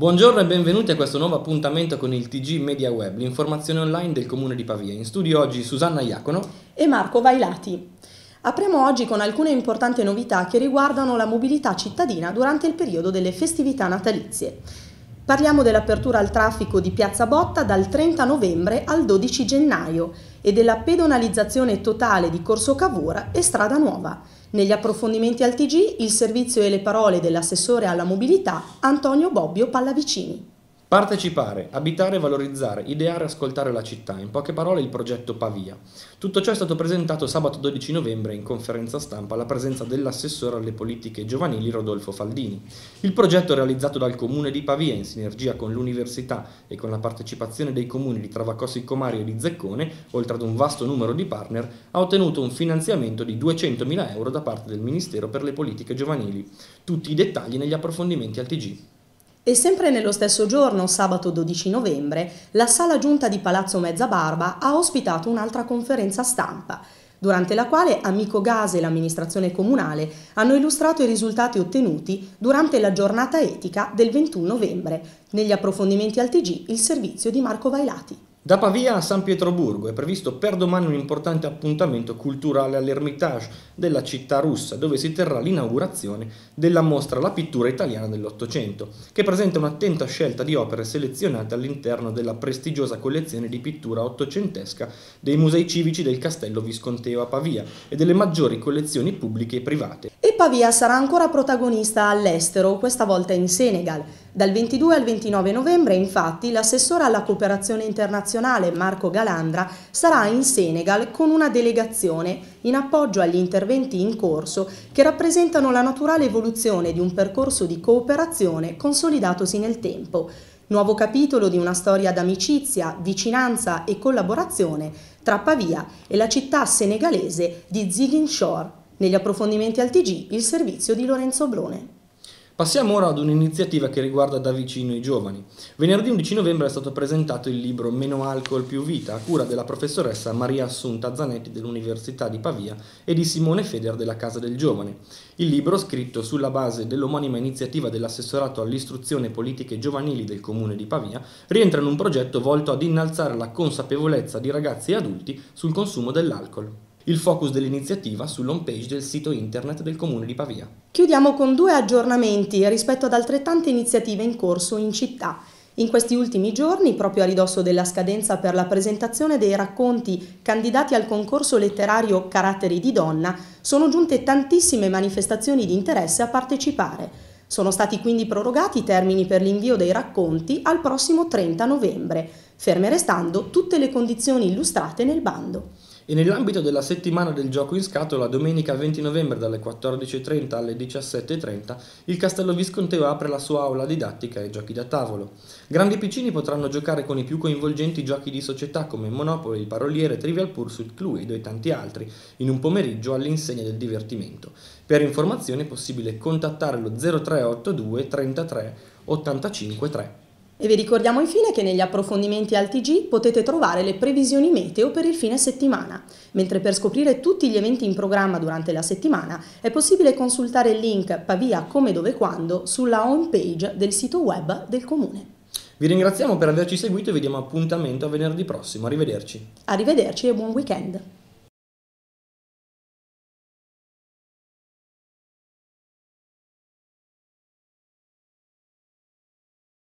Buongiorno e benvenuti a questo nuovo appuntamento con il TG Media Web, l'informazione online del comune di Pavia. In studio oggi Susanna Iacono e Marco Vailati. Apriamo oggi con alcune importanti novità che riguardano la mobilità cittadina durante il periodo delle festività natalizie. Parliamo dell'apertura al traffico di Piazza Botta dal 30 novembre al 12 gennaio e della pedonalizzazione totale di Corso Cavour e Strada Nuova. Negli approfondimenti al TG il servizio e le parole dell'assessore alla mobilità Antonio Bobbio Pallavicini. Partecipare, abitare, valorizzare, ideare, ascoltare la città, in poche parole il progetto Pavia. Tutto ciò è stato presentato sabato 12 novembre in conferenza stampa alla presenza dell'assessore alle politiche giovanili Rodolfo Faldini. Il progetto realizzato dal comune di Pavia in sinergia con l'università e con la partecipazione dei comuni di Travacossi Comario e di Zeccone, oltre ad un vasto numero di partner, ha ottenuto un finanziamento di 200.000 euro da parte del Ministero per le politiche giovanili. Tutti i dettagli negli approfondimenti al TG. E sempre nello stesso giorno, sabato 12 novembre, la sala giunta di Palazzo Mezzabarba ha ospitato un'altra conferenza stampa, durante la quale Amico Gase e l'amministrazione comunale hanno illustrato i risultati ottenuti durante la giornata etica del 21 novembre. Negli approfondimenti al TG il servizio di Marco Vailati. Da Pavia a San Pietroburgo è previsto per domani un importante appuntamento culturale all'Ermitage della città russa, dove si terrà l'inaugurazione della mostra La pittura italiana dell'Ottocento, che presenta un'attenta scelta di opere selezionate all'interno della prestigiosa collezione di pittura ottocentesca dei musei civici del Castello Visconteo a Pavia e delle maggiori collezioni pubbliche e private. E Pavia sarà ancora protagonista all'estero, questa volta in Senegal. Dal 22 al 29 novembre, infatti, l'assessore alla cooperazione internazionale Marco Galandra sarà in Senegal con una delegazione in appoggio agli interventi in corso che rappresentano la naturale evoluzione di un percorso di cooperazione consolidatosi nel tempo. Nuovo capitolo di una storia d'amicizia, vicinanza e collaborazione tra Pavia e la città senegalese di Ziguinchor. Negli approfondimenti al TG il servizio di Lorenzo Brone. Passiamo ora ad un'iniziativa che riguarda da vicino i giovani. Venerdì 11 novembre è stato presentato il libro Meno alcol più vita a cura della professoressa Maria Assunta Zanetti dell'Università di Pavia e di Simone Feder della Casa del Giovane. Il libro, scritto sulla base dell'omonima iniziativa dell'assessorato all'istruzione politiche giovanili del comune di Pavia, rientra in un progetto volto ad innalzare la consapevolezza di ragazzi e adulti sul consumo dell'alcol il focus dell'iniziativa sull'home page del sito internet del Comune di Pavia. Chiudiamo con due aggiornamenti rispetto ad altrettante iniziative in corso in città. In questi ultimi giorni, proprio a ridosso della scadenza per la presentazione dei racconti candidati al concorso letterario Caratteri di donna, sono giunte tantissime manifestazioni di interesse a partecipare. Sono stati quindi prorogati i termini per l'invio dei racconti al prossimo 30 novembre, ferme restando tutte le condizioni illustrate nel bando e nell'ambito della settimana del gioco in scatola, domenica 20 novembre dalle 14.30 alle 17.30, il Castello Visconteo apre la sua aula didattica ai giochi da tavolo. Grandi e piccini potranno giocare con i più coinvolgenti giochi di società come Monopoli, Paroliere, Trivial Pursuit, Cluedo e tanti altri, in un pomeriggio all'insegna del divertimento. Per informazioni è possibile contattare lo 0382 33 85 3. E vi ricordiamo infine che negli approfondimenti al TG potete trovare le previsioni meteo per il fine settimana, mentre per scoprire tutti gli eventi in programma durante la settimana è possibile consultare il link Pavia come dove quando sulla homepage del sito web del comune. Vi ringraziamo per averci seguito e vi diamo appuntamento a venerdì prossimo. Arrivederci. Arrivederci e buon weekend.